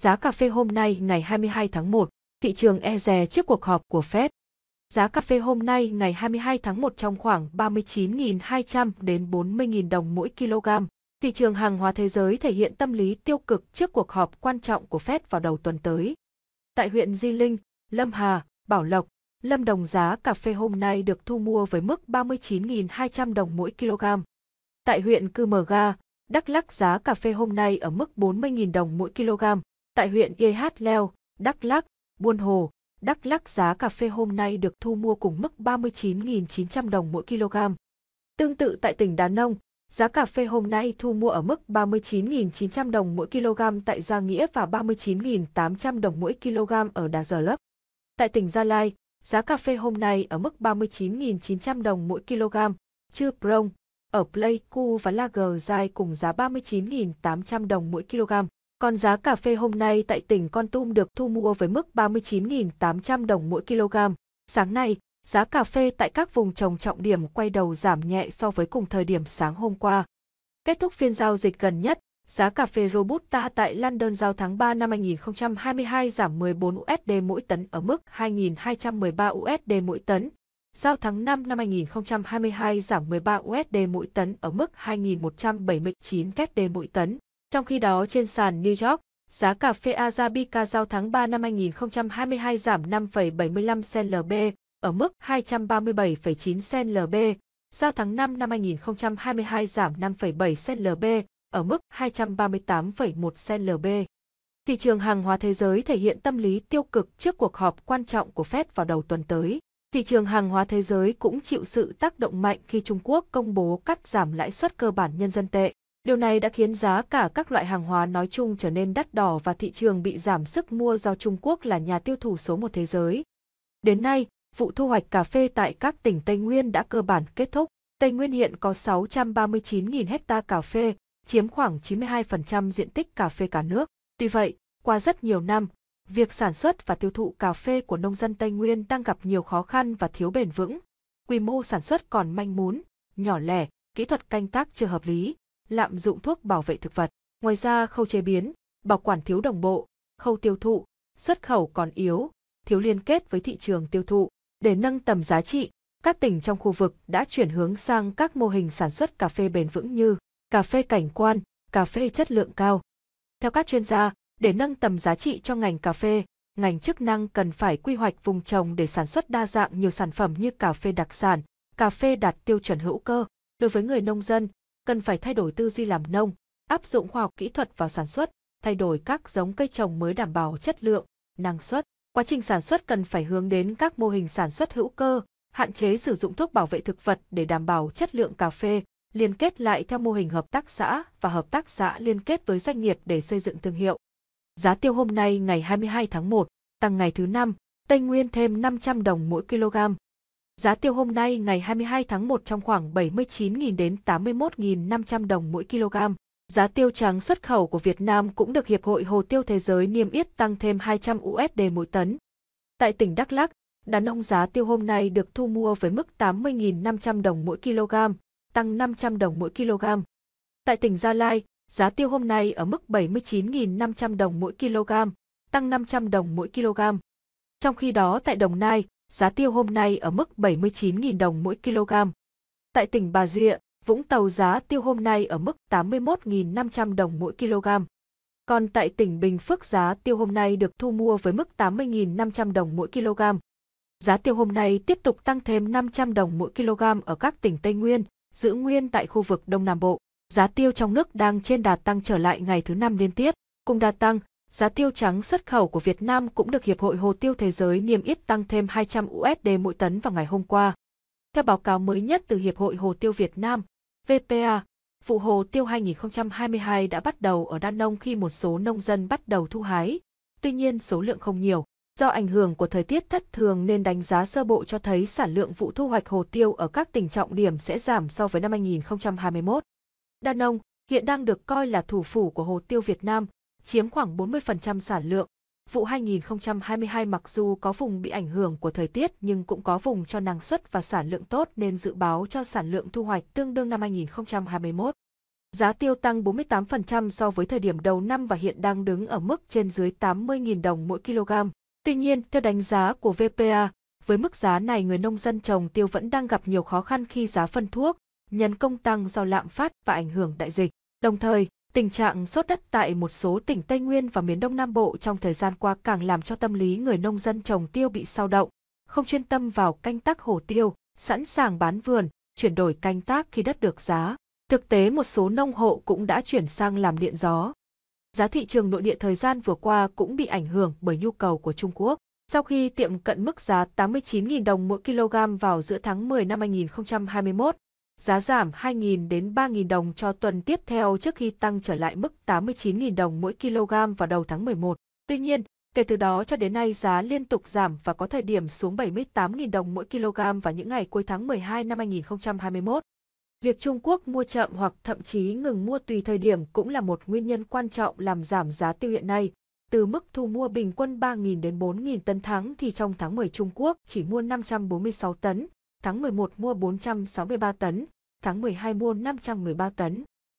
Giá cà phê hôm nay ngày 22 tháng 1, thị trường e dè trước cuộc họp của Fed. Giá cà phê hôm nay ngày 22 tháng 1 trong khoảng 39.200 đến 40.000 đồng mỗi kg. Thị trường hàng hóa thế giới thể hiện tâm lý tiêu cực trước cuộc họp quan trọng của Fed vào đầu tuần tới. Tại huyện Di Linh, Lâm Hà, Bảo Lộc, Lâm Đồng giá cà phê hôm nay được thu mua với mức 39.200 đồng mỗi kg. Tại huyện Cư Mờ Ga, Đắk Lắc giá cà phê hôm nay ở mức 40.000 đồng mỗi kg. Tại huyện Yê Hát Leo, Đắk Lắk, Buôn Hồ, Đắk Lắk giá cà phê hôm nay được thu mua cùng mức 39.900 đồng mỗi kg. Tương tự tại tỉnh Đà Nông, giá cà phê hôm nay thu mua ở mức 39.900 đồng mỗi kg tại Gia Nghĩa và 39.800 đồng mỗi kg ở Đà Giờ Lấp. Tại tỉnh Gia Lai, giá cà phê hôm nay ở mức 39.900 đồng mỗi kg, chưa Prong, ở Pleiku và Lager Dài cùng giá 39.800 đồng mỗi kg. Còn giá cà phê hôm nay tại tỉnh Con Tum được thu mua với mức 39.800 đồng mỗi kg. Sáng nay, giá cà phê tại các vùng trồng trọng điểm quay đầu giảm nhẹ so với cùng thời điểm sáng hôm qua. Kết thúc phiên giao dịch gần nhất, giá cà phê Robusta tại London giao tháng 3 năm 2022 giảm 14 USD mỗi tấn ở mức 2.213 USD mỗi tấn. Giao tháng 5 năm 2022 giảm 13 USD mỗi tấn ở mức 2.179 USD mỗi tấn. Trong khi đó trên sàn New York, giá cà phê Arabica giao tháng 3 năm 2022 giảm 5,75 cent LB ở mức 237,9 cent LB, giao tháng 5 năm 2022 giảm 5,7 cent LB ở mức 238,1 cent LB. Thị trường hàng hóa thế giới thể hiện tâm lý tiêu cực trước cuộc họp quan trọng của Fed vào đầu tuần tới. Thị trường hàng hóa thế giới cũng chịu sự tác động mạnh khi Trung Quốc công bố cắt giảm lãi suất cơ bản nhân dân tệ. Điều này đã khiến giá cả các loại hàng hóa nói chung trở nên đắt đỏ và thị trường bị giảm sức mua do Trung Quốc là nhà tiêu thụ số một thế giới. Đến nay, vụ thu hoạch cà phê tại các tỉnh Tây Nguyên đã cơ bản kết thúc. Tây Nguyên hiện có 639.000 hecta cà phê, chiếm khoảng 92% diện tích cà phê cả nước. Tuy vậy, qua rất nhiều năm, việc sản xuất và tiêu thụ cà phê của nông dân Tây Nguyên đang gặp nhiều khó khăn và thiếu bền vững. Quy mô sản xuất còn manh mún, nhỏ lẻ, kỹ thuật canh tác chưa hợp lý, lạm dụng thuốc bảo vệ thực vật. Ngoài ra khâu chế biến, bảo quản thiếu đồng bộ, khâu tiêu thụ, xuất khẩu còn yếu, thiếu liên kết với thị trường tiêu thụ. Để nâng tầm giá trị, các tỉnh trong khu vực đã chuyển hướng sang các mô hình sản xuất cà phê bền vững như cà phê cảnh quan, cà phê chất lượng cao. Theo các chuyên gia, để nâng tầm giá trị cho ngành cà phê, ngành chức năng cần phải quy hoạch vùng trồng để sản xuất đa dạng nhiều sản phẩm như cà phê đặc sản, cà phê đạt tiêu chuẩn hữu cơ. Đối với người nông dân, cần phải thay đổi tư duy làm nông, áp dụng khoa học kỹ thuật vào sản xuất, thay đổi các giống cây trồng mới đảm bảo chất lượng, năng suất. Quá trình sản xuất cần phải hướng đến các mô hình sản xuất hữu cơ, hạn chế sử dụng thuốc bảo vệ thực vật để đảm bảo chất lượng cà phê, liên kết lại theo mô hình hợp tác xã và hợp tác xã liên kết với doanh nghiệp để xây dựng thương hiệu. Giá tiêu hôm nay ngày 22 tháng 1, tăng ngày thứ năm, Tây Nguyên thêm 500 đồng mỗi kg, Giá tiêu hôm nay ngày 22 tháng 1 trong khoảng 79.000 đến 81.500 đồng mỗi kg. Giá tiêu trắng xuất khẩu của Việt Nam cũng được Hiệp hội Hồ tiêu Thế giới niêm yết tăng thêm 200 USD mỗi tấn. Tại tỉnh Đắk Lắk, đàn ông giá tiêu hôm nay được thu mua với mức 80.500 đồng mỗi kg, tăng 500 đồng mỗi kg. Tại tỉnh Gia Lai, giá tiêu hôm nay ở mức 79.500 đồng mỗi kg, tăng 500 đồng mỗi kg. Trong khi đó tại Đồng Nai, giá tiêu hôm nay ở mức 79.000 đồng mỗi kg. Tại tỉnh Bà Rịa, Vũng Tàu giá tiêu hôm nay ở mức 81.500 đồng mỗi kg. Còn tại tỉnh Bình Phước giá tiêu hôm nay được thu mua với mức 80.500 đồng mỗi kg. Giá tiêu hôm nay tiếp tục tăng thêm 500 đồng mỗi kg ở các tỉnh Tây Nguyên, giữ nguyên tại khu vực Đông Nam Bộ. Giá tiêu trong nước đang trên đà tăng trở lại ngày thứ năm liên tiếp, cùng đà tăng Giá tiêu trắng xuất khẩu của Việt Nam cũng được Hiệp hội Hồ tiêu Thế giới niêm yết tăng thêm 200 USD mỗi tấn vào ngày hôm qua. Theo báo cáo mới nhất từ Hiệp hội Hồ tiêu Việt Nam, VPA, vụ hồ tiêu 2022 đã bắt đầu ở Đan Nông khi một số nông dân bắt đầu thu hái. Tuy nhiên số lượng không nhiều. Do ảnh hưởng của thời tiết thất thường nên đánh giá sơ bộ cho thấy sản lượng vụ thu hoạch hồ tiêu ở các tỉnh trọng điểm sẽ giảm so với năm 2021. Đan Nông hiện đang được coi là thủ phủ của hồ tiêu Việt Nam, chiếm khoảng 40% sản lượng. Vụ 2022 mặc dù có vùng bị ảnh hưởng của thời tiết nhưng cũng có vùng cho năng suất và sản lượng tốt nên dự báo cho sản lượng thu hoạch tương đương năm 2021. Giá tiêu tăng 48% so với thời điểm đầu năm và hiện đang đứng ở mức trên dưới 80.000 đồng mỗi kg. Tuy nhiên, theo đánh giá của VPA, với mức giá này người nông dân trồng tiêu vẫn đang gặp nhiều khó khăn khi giá phân thuốc, nhân công tăng do lạm phát và ảnh hưởng đại dịch. Đồng thời, Tình trạng sốt đất tại một số tỉnh Tây Nguyên và miền Đông Nam Bộ trong thời gian qua càng làm cho tâm lý người nông dân trồng tiêu bị sao động, không chuyên tâm vào canh tác hồ tiêu, sẵn sàng bán vườn, chuyển đổi canh tác khi đất được giá. Thực tế một số nông hộ cũng đã chuyển sang làm điện gió. Giá thị trường nội địa thời gian vừa qua cũng bị ảnh hưởng bởi nhu cầu của Trung Quốc. Sau khi tiệm cận mức giá 89.000 đồng mỗi kg vào giữa tháng 10 năm 2021, giá giảm 2.000 đến 3.000 đồng cho tuần tiếp theo trước khi tăng trở lại mức 89.000 đồng mỗi kg vào đầu tháng 11. Tuy nhiên, kể từ đó cho đến nay giá liên tục giảm và có thời điểm xuống 78.000 đồng mỗi kg vào những ngày cuối tháng 12 năm 2021. Việc Trung Quốc mua chậm hoặc thậm chí ngừng mua tùy thời điểm cũng là một nguyên nhân quan trọng làm giảm giá tiêu hiện nay. Từ mức thu mua bình quân 3.000 đến 4.000 tấn tháng thì trong tháng 10 Trung Quốc chỉ mua 546 tấn, tháng 11 mua 463 tấn, tháng 12 mua 513 tấn.